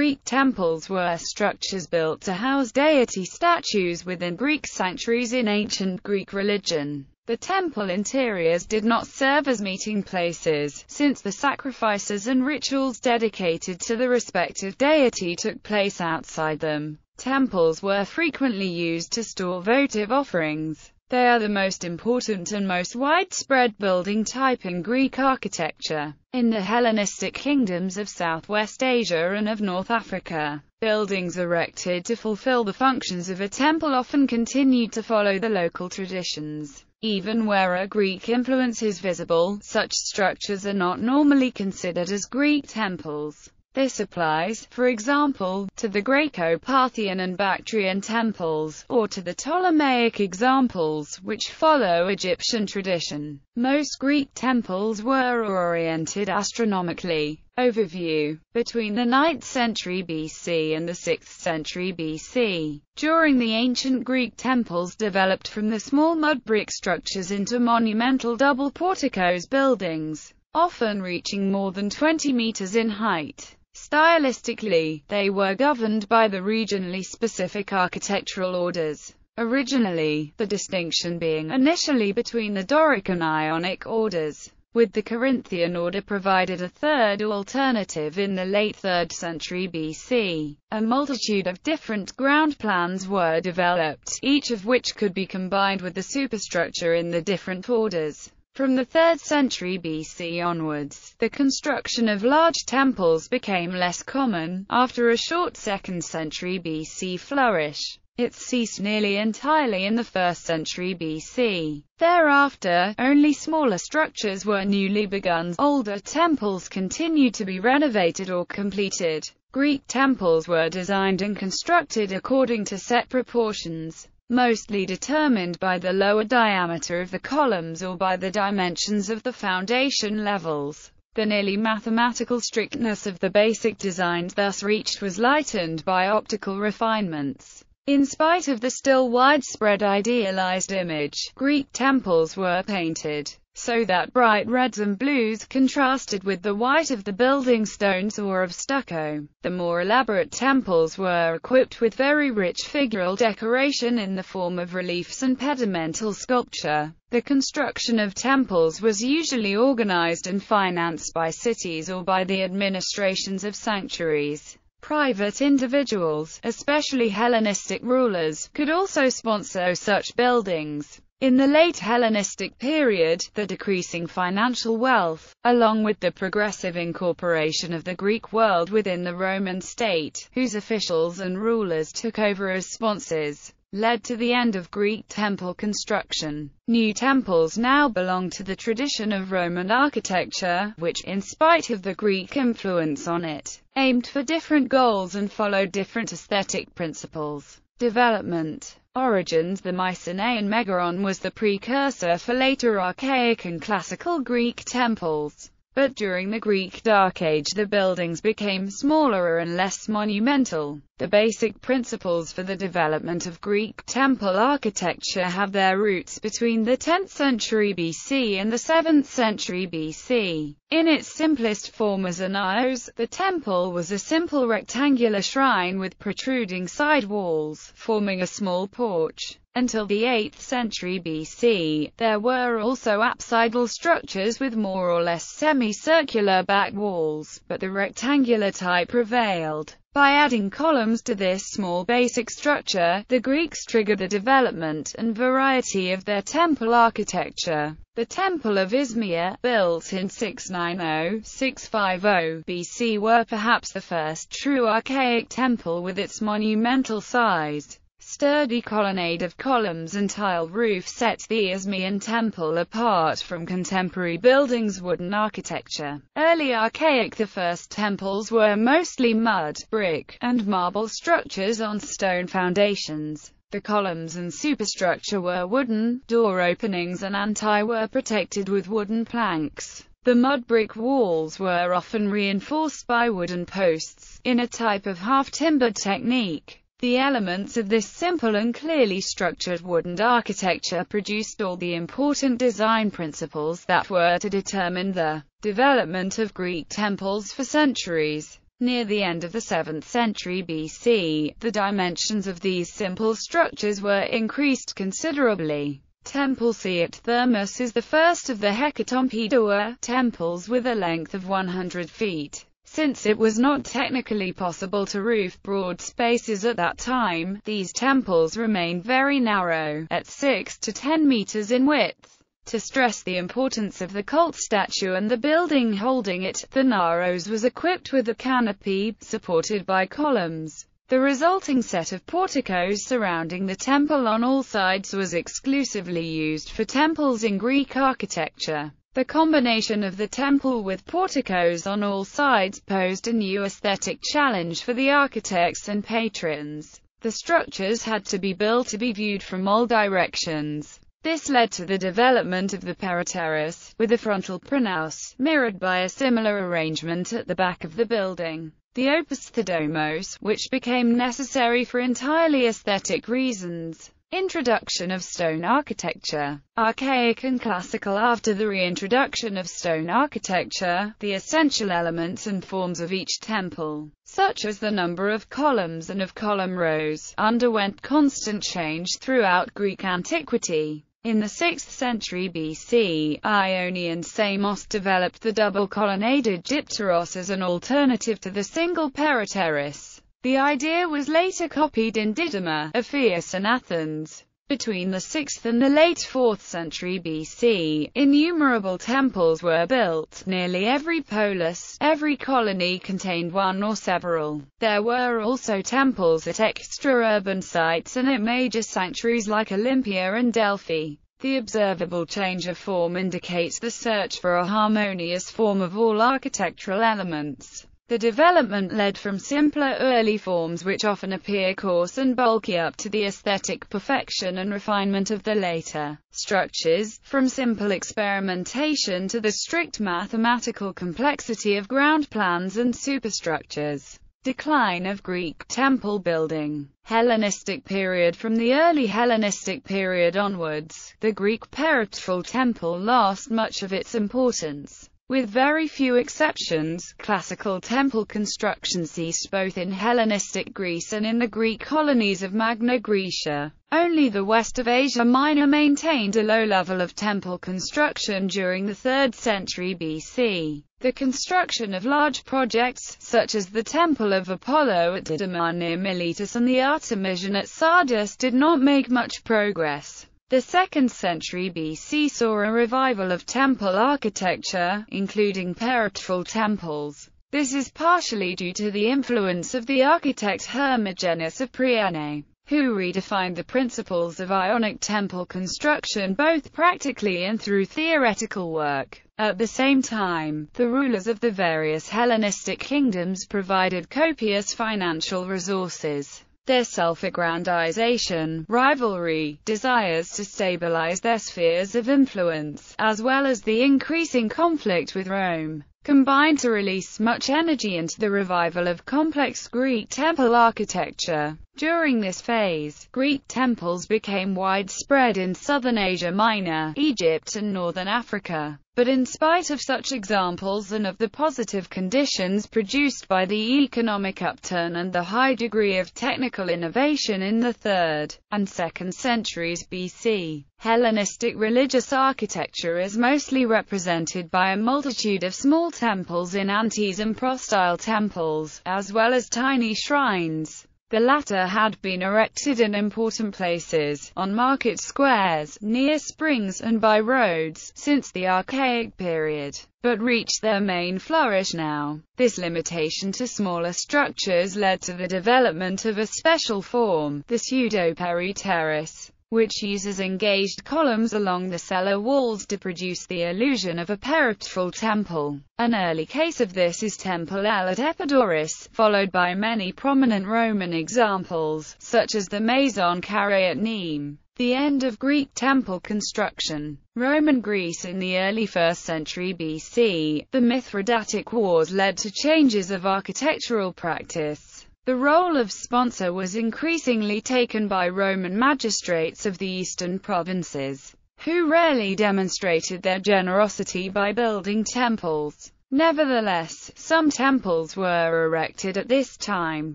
Greek temples were structures built to house deity statues within Greek sanctuaries in ancient Greek religion. The temple interiors did not serve as meeting places, since the sacrifices and rituals dedicated to the respective deity took place outside them. Temples were frequently used to store votive offerings. They are the most important and most widespread building type in Greek architecture. In the Hellenistic kingdoms of Southwest Asia and of North Africa, buildings erected to fulfill the functions of a temple often continued to follow the local traditions. Even where a Greek influence is visible, such structures are not normally considered as Greek temples. This applies, for example, to the Greco-Parthian and Bactrian temples, or to the Ptolemaic examples, which follow Egyptian tradition. Most Greek temples were oriented astronomically. Overview Between the 9th century BC and the 6th century BC, during the ancient Greek temples developed from the small mud brick structures into monumental double porticos buildings, often reaching more than 20 meters in height. Stylistically, they were governed by the regionally specific architectural orders. Originally, the distinction being initially between the Doric and Ionic orders, with the Corinthian order provided a third alternative in the late 3rd century BC. A multitude of different ground plans were developed, each of which could be combined with the superstructure in the different orders. From the 3rd century BC onwards, the construction of large temples became less common. After a short 2nd century BC flourish, it ceased nearly entirely in the 1st century BC. Thereafter, only smaller structures were newly begun, older temples continued to be renovated or completed. Greek temples were designed and constructed according to set proportions mostly determined by the lower diameter of the columns or by the dimensions of the foundation levels. The nearly mathematical strictness of the basic designs thus reached was lightened by optical refinements. In spite of the still widespread idealized image, Greek temples were painted so that bright reds and blues contrasted with the white of the building stones or of stucco. The more elaborate temples were equipped with very rich figural decoration in the form of reliefs and pedimental sculpture. The construction of temples was usually organized and financed by cities or by the administrations of sanctuaries. Private individuals, especially Hellenistic rulers, could also sponsor such buildings. In the late Hellenistic period, the decreasing financial wealth, along with the progressive incorporation of the Greek world within the Roman state, whose officials and rulers took over as sponsors, led to the end of Greek temple construction. New temples now belong to the tradition of Roman architecture, which, in spite of the Greek influence on it, aimed for different goals and followed different aesthetic principles. Development origins the Mycenaean Megaron was the precursor for later archaic and classical Greek temples. But during the Greek Dark Age the buildings became smaller and less monumental. The basic principles for the development of Greek temple architecture have their roots between the 10th century BC and the 7th century BC. In its simplest form as an ios, the temple was a simple rectangular shrine with protruding side walls, forming a small porch. Until the 8th century BC, there were also apsidal structures with more or less semicircular back walls, but the rectangular type prevailed. By adding columns to this small basic structure, the Greeks triggered the development and variety of their temple architecture. The Temple of Izmir, built in 690-650 BC were perhaps the first true archaic temple with its monumental size sturdy colonnade of columns and tile roof sets the Ismian temple apart from contemporary buildings' wooden architecture. Early archaic the first temples were mostly mud, brick, and marble structures on stone foundations. The columns and superstructure were wooden, door openings and antae were protected with wooden planks. The mud brick walls were often reinforced by wooden posts, in a type of half-timbered technique. The elements of this simple and clearly structured wooden architecture produced all the important design principles that were to determine the development of Greek temples for centuries. Near the end of the 7th century BC, the dimensions of these simple structures were increased considerably. Temple C at Thermus is the first of the Hecatompedua temples with a length of 100 feet. Since it was not technically possible to roof broad spaces at that time, these temples remained very narrow, at 6 to 10 meters in width. To stress the importance of the cult statue and the building holding it, the Naros was equipped with a canopy, supported by columns. The resulting set of porticos surrounding the temple on all sides was exclusively used for temples in Greek architecture. The combination of the temple with porticos on all sides posed a new aesthetic challenge for the architects and patrons. The structures had to be built to be viewed from all directions. This led to the development of the parterrace, with a frontal pronaos, mirrored by a similar arrangement at the back of the building. The opus which became necessary for entirely aesthetic reasons. Introduction of stone architecture Archaic and classical After the reintroduction of stone architecture, the essential elements and forms of each temple, such as the number of columns and of column rows, underwent constant change throughout Greek antiquity. In the 6th century BC, Ionian Samos developed the double colonnaded gypteros as an alternative to the single parterris. The idea was later copied in Didyma, Ephesus and Athens. Between the 6th and the late 4th century BC, innumerable temples were built. Nearly every polis, every colony contained one or several. There were also temples at extra-urban sites and at major sanctuaries like Olympia and Delphi. The observable change of form indicates the search for a harmonious form of all architectural elements. The development led from simpler early forms which often appear coarse and bulky up to the aesthetic perfection and refinement of the later structures, from simple experimentation to the strict mathematical complexity of ground plans and superstructures. Decline of Greek temple building. Hellenistic period From the early Hellenistic period onwards, the Greek peripteral temple lost much of its importance. With very few exceptions, classical temple construction ceased both in Hellenistic Greece and in the Greek colonies of Magna Graecia. Only the west of Asia Minor maintained a low level of temple construction during the 3rd century BC. The construction of large projects, such as the Temple of Apollo at Didymar near Miletus and the Artemision at Sardis did not make much progress. The 2nd century BC saw a revival of temple architecture, including peripteral temples. This is partially due to the influence of the architect Hermogenes of Priene, who redefined the principles of Ionic temple construction both practically and through theoretical work. At the same time, the rulers of the various Hellenistic kingdoms provided copious financial resources their self-aggrandization, rivalry, desires to stabilize their spheres of influence, as well as the increasing conflict with Rome, combined to release much energy into the revival of complex Greek temple architecture. During this phase, Greek temples became widespread in southern Asia Minor, Egypt and northern Africa. But in spite of such examples and of the positive conditions produced by the economic upturn and the high degree of technical innovation in the 3rd and 2nd centuries BC, Hellenistic religious architecture is mostly represented by a multitude of small temples in antes and prostyle temples, as well as tiny shrines. The latter had been erected in important places, on market squares, near springs and by roads, since the archaic period, but reached their main flourish now. This limitation to smaller structures led to the development of a special form, the pseudo-peri terrace which uses engaged columns along the cellar walls to produce the illusion of a peripteral temple. An early case of this is Temple L at Epidaurus, followed by many prominent Roman examples, such as the Maison Carrée at Nîmes. The end of Greek temple construction. Roman Greece in the early 1st century BC, the Mithridatic Wars led to changes of architectural practice. The role of sponsor was increasingly taken by Roman magistrates of the eastern provinces, who rarely demonstrated their generosity by building temples. Nevertheless, some temples were erected at this time,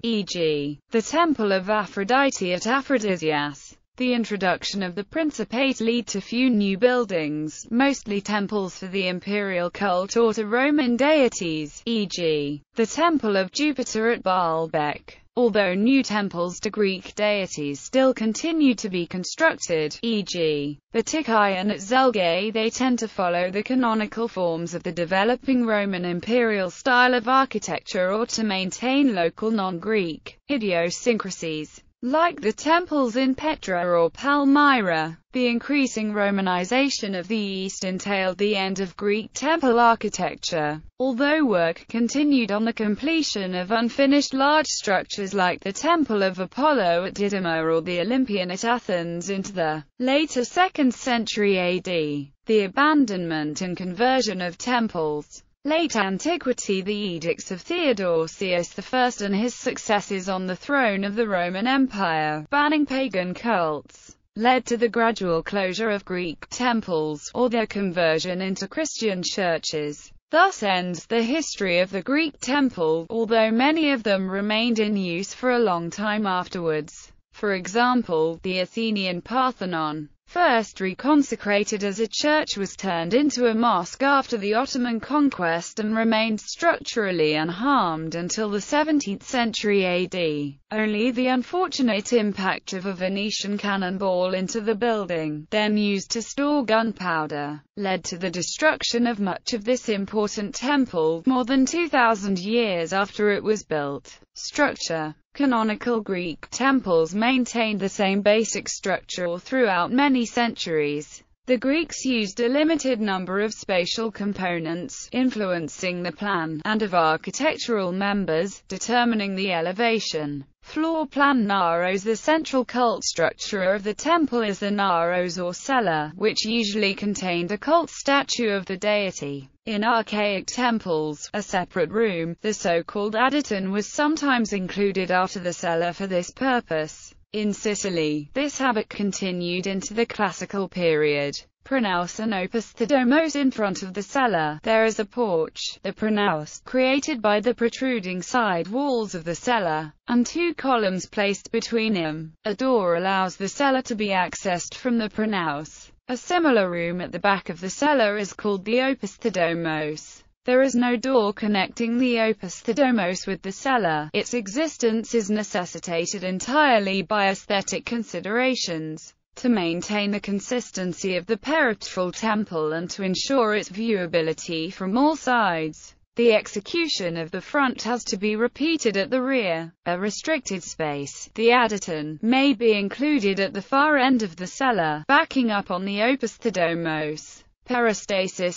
e.g., the Temple of Aphrodite at Aphrodisias, the introduction of the Principate led to few new buildings, mostly temples for the imperial cult or to Roman deities, e.g., the Temple of Jupiter at Baalbek. Although new temples to Greek deities still continue to be constructed, e.g., the Tikion at Zelge, they tend to follow the canonical forms of the developing Roman imperial style of architecture or to maintain local non-Greek idiosyncrasies. Like the temples in Petra or Palmyra, the increasing Romanization of the East entailed the end of Greek temple architecture, although work continued on the completion of unfinished large structures like the Temple of Apollo at Didyma or the Olympian at Athens into the later 2nd century AD. The abandonment and conversion of temples Late Antiquity The edicts of Theodosius I and his successors on the throne of the Roman Empire, banning pagan cults, led to the gradual closure of Greek temples, or their conversion into Christian churches. Thus ends the history of the Greek temple, although many of them remained in use for a long time afterwards. For example, the Athenian Parthenon, first reconsecrated as a church was turned into a mosque after the Ottoman conquest and remained structurally unharmed until the 17th century AD. Only the unfortunate impact of a Venetian cannonball into the building, then used to store gunpowder, led to the destruction of much of this important temple, more than 2,000 years after it was built. Structure Canonical Greek temples maintained the same basic structure throughout many centuries. The Greeks used a limited number of spatial components, influencing the plan, and of architectural members, determining the elevation. Floor plan naros The central cult structure of the temple is the naros or cella, which usually contained a cult statue of the deity. In archaic temples, a separate room, the so-called aditon was sometimes included after the cellar for this purpose. In Sicily, this habit continued into the classical period. Pronaos and opus thdomos in front of the cellar. there is a porch, the pronaos, created by the protruding side walls of the cellar, and two columns placed between them. A door allows the cellar to be accessed from the pronaos. A similar room at the back of the cellar is called the opus There is no door connecting the opus with the cellar. Its existence is necessitated entirely by aesthetic considerations to maintain the consistency of the peripteral temple and to ensure its viewability from all sides. The execution of the front has to be repeated at the rear. A restricted space, the additon, may be included at the far end of the cellar, backing up on the opus Peristasis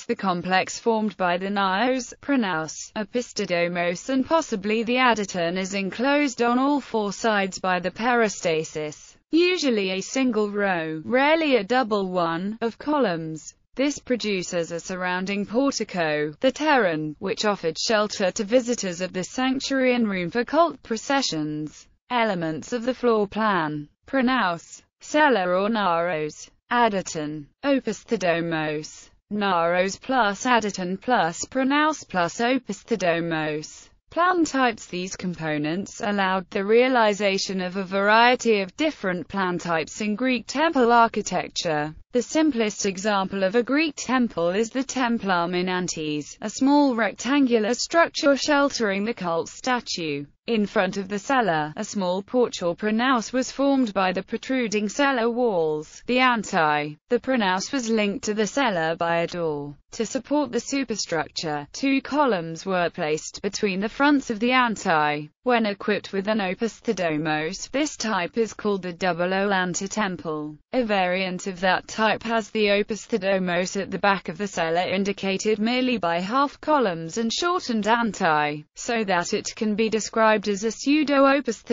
the complex formed by the naos, pronaos, epistodomos and possibly the additon is enclosed on all four sides by the peristasis, usually a single row, rarely a double one, of columns. This produces a surrounding portico, the Terran, which offered shelter to visitors of the sanctuary and room for cult processions. Elements of the floor plan. Pronaos, cella or Naros, Aditon, Opus Thedomos, Naros plus Aditon plus Pronaos plus Opus Thedomos plan types. These components allowed the realization of a variety of different plan types in Greek temple architecture. The simplest example of a Greek temple is the Templum in Antes, a small rectangular structure sheltering the cult statue in front of the cellar, a small porch or pronaos was formed by the protruding cellar walls, the antae. The pronaos was linked to the cellar by a door. To support the superstructure, two columns were placed between the fronts of the antae. When equipped with an opus this type is called the double Olanta temple. A variant of that type has the opus at the back of the cella indicated merely by half columns and shortened anti, so that it can be described as a pseudo-opus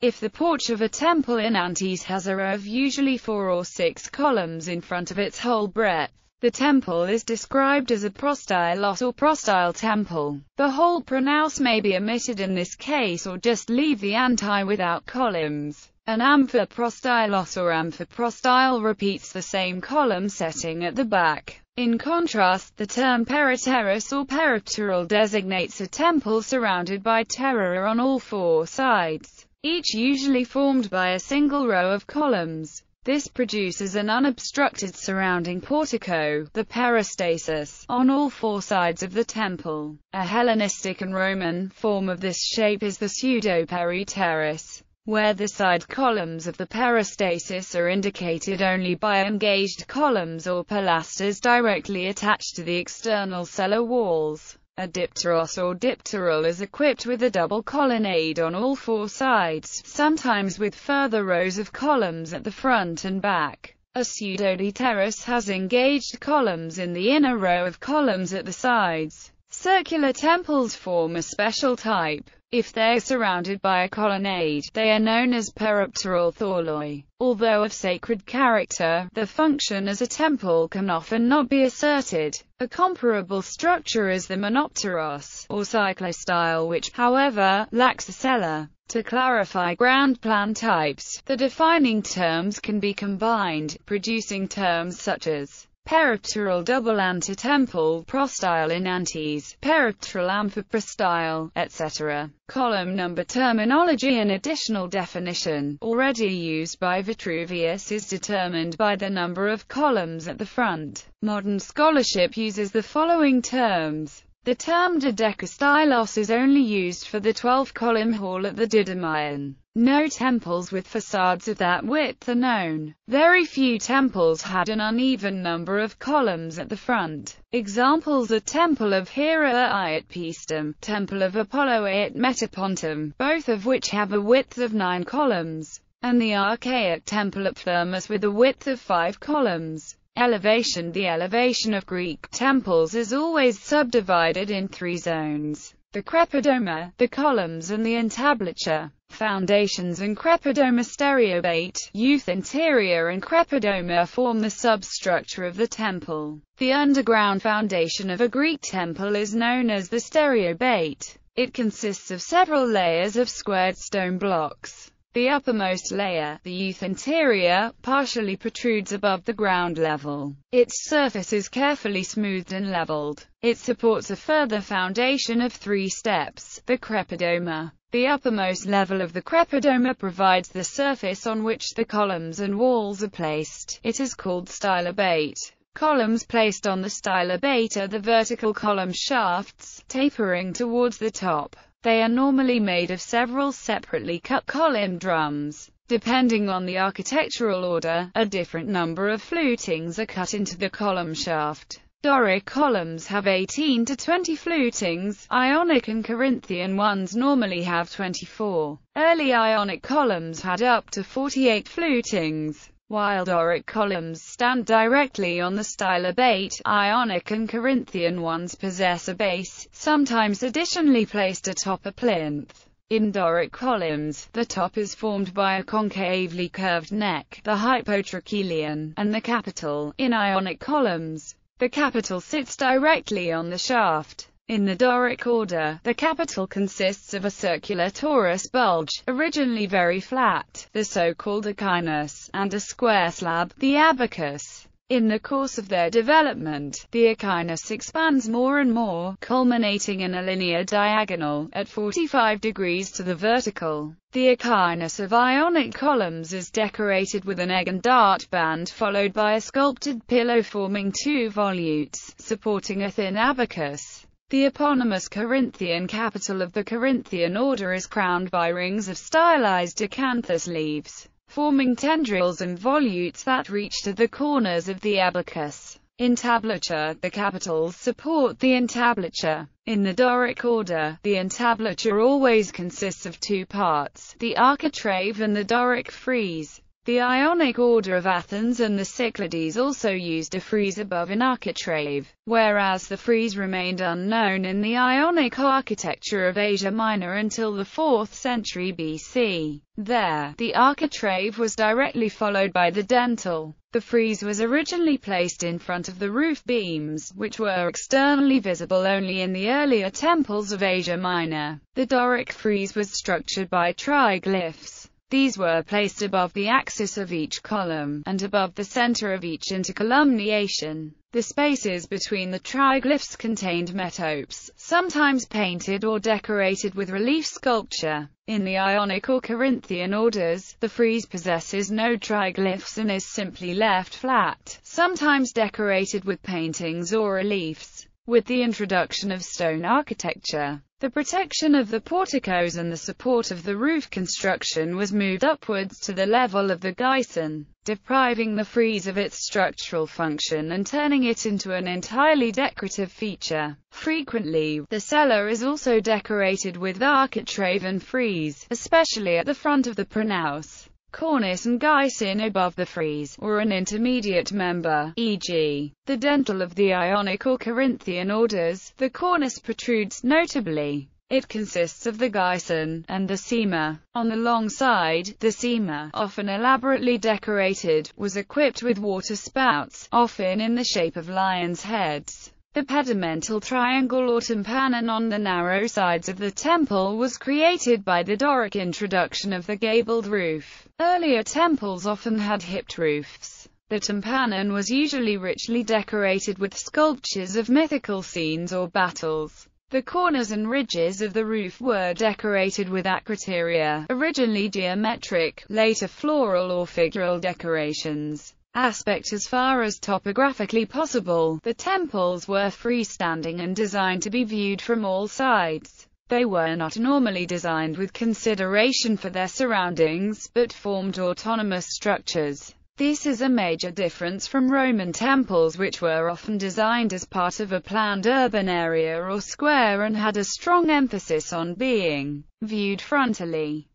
If the porch of a temple in Antes has a row of usually four or six columns in front of its whole breadth, the temple is described as a prostylos or prostyle temple. The whole pronaos may be omitted in this case or just leave the anti without columns. An amphiprostylos or amphiprostyle prostyle repeats the same column setting at the back. In contrast, the term periteros or peripteral designates a temple surrounded by terror on all four sides, each usually formed by a single row of columns. This produces an unobstructed surrounding portico, the peristasis, on all four sides of the temple. A Hellenistic and Roman form of this shape is the pseudo-periterrace, where the side columns of the peristasis are indicated only by engaged columns or pilasters directly attached to the external cellar walls. A dipteros or dipterol is equipped with a double colonnade on all four sides, sometimes with further rows of columns at the front and back. A pseudodipteros has engaged columns in the inner row of columns at the sides. Circular temples form a special type. If they are surrounded by a colonnade, they are known as peripteral thorloi. Although of sacred character, the function as a temple can often not be asserted. A comparable structure is the monopteros, or cyclostyle which, however, lacks a cella. To clarify ground plan types, the defining terms can be combined, producing terms such as Peripteral double antitemple prostyle Antes, peripteral amphiprostyle, etc. Column number terminology An additional definition, already used by Vitruvius is determined by the number of columns at the front. Modern scholarship uses the following terms. The term dodecastylos is only used for the 12-column hall at the Didymaon. No temples with facades of that width are known. Very few temples had an uneven number of columns at the front. Examples are Temple of Hera at Pistum, Temple of Apollo at Metapontum, both of which have a width of nine columns, and the archaic Temple at Thermus with a width of five columns. Elevation The elevation of Greek temples is always subdivided in three zones, the crepidoma, the columns and the entablature. Foundations and crepidoma stereobate, youth interior and crepidoma form the substructure of the temple. The underground foundation of a Greek temple is known as the stereobate. It consists of several layers of squared stone blocks. The uppermost layer, the youth interior, partially protrudes above the ground level. Its surface is carefully smoothed and leveled. It supports a further foundation of three steps, the crepidoma. The uppermost level of the crepidoma provides the surface on which the columns and walls are placed. It is called stylobate. Columns placed on the stylobate are the vertical column shafts, tapering towards the top. They are normally made of several separately cut column drums. Depending on the architectural order, a different number of flutings are cut into the column shaft. Doric columns have 18 to 20 flutings, Ionic and Corinthian ones normally have 24. Early Ionic columns had up to 48 flutings, while Doric columns stand directly on the stylobate. Ionic and Corinthian ones possess a base, sometimes additionally placed atop a plinth. In Doric columns, the top is formed by a concavely curved neck, the hypotrachelion, and the capital. In Ionic columns, the capital sits directly on the shaft. In the Doric order, the capital consists of a circular torus bulge, originally very flat, the so-called echinus, and a square slab, the abacus. In the course of their development, the echinus expands more and more, culminating in a linear diagonal, at 45 degrees to the vertical. The echinus of ionic columns is decorated with an egg and dart band followed by a sculpted pillow forming two volutes, supporting a thin abacus. The eponymous Corinthian capital of the Corinthian order is crowned by rings of stylized acanthus leaves forming tendrils and volutes that reach to the corners of the abacus. Entablature, the capitals support the entablature. In the Doric order, the entablature always consists of two parts, the architrave and the Doric frieze. The Ionic order of Athens and the Cyclades also used a frieze above an architrave, whereas the frieze remained unknown in the Ionic architecture of Asia Minor until the 4th century BC. There, the architrave was directly followed by the dentil. The frieze was originally placed in front of the roof beams, which were externally visible only in the earlier temples of Asia Minor. The Doric frieze was structured by triglyphs these were placed above the axis of each column, and above the center of each intercolumniation. The spaces between the triglyphs contained metopes, sometimes painted or decorated with relief sculpture. In the Ionic or Corinthian orders, the frieze possesses no triglyphs and is simply left flat, sometimes decorated with paintings or reliefs. With the introduction of stone architecture, the protection of the porticos and the support of the roof construction was moved upwards to the level of the Geisen, depriving the frieze of its structural function and turning it into an entirely decorative feature. Frequently, the cellar is also decorated with architrave and frieze, especially at the front of the pronaos cornice and gysin above the frieze, or an intermediate member, e.g., the dental of the Ionic or Corinthian orders, the cornice protrudes, notably. It consists of the gyson, and the sema. On the long side, the sema, often elaborately decorated, was equipped with water spouts, often in the shape of lions' heads. The pedimental triangle or tympanon on the narrow sides of the temple was created by the Doric introduction of the gabled roof. Earlier temples often had hipped roofs. The tympanon was usually richly decorated with sculptures of mythical scenes or battles. The corners and ridges of the roof were decorated with acroteria, originally geometric, later floral or figural decorations aspect as far as topographically possible. The temples were freestanding and designed to be viewed from all sides. They were not normally designed with consideration for their surroundings, but formed autonomous structures. This is a major difference from Roman temples which were often designed as part of a planned urban area or square and had a strong emphasis on being viewed frontally.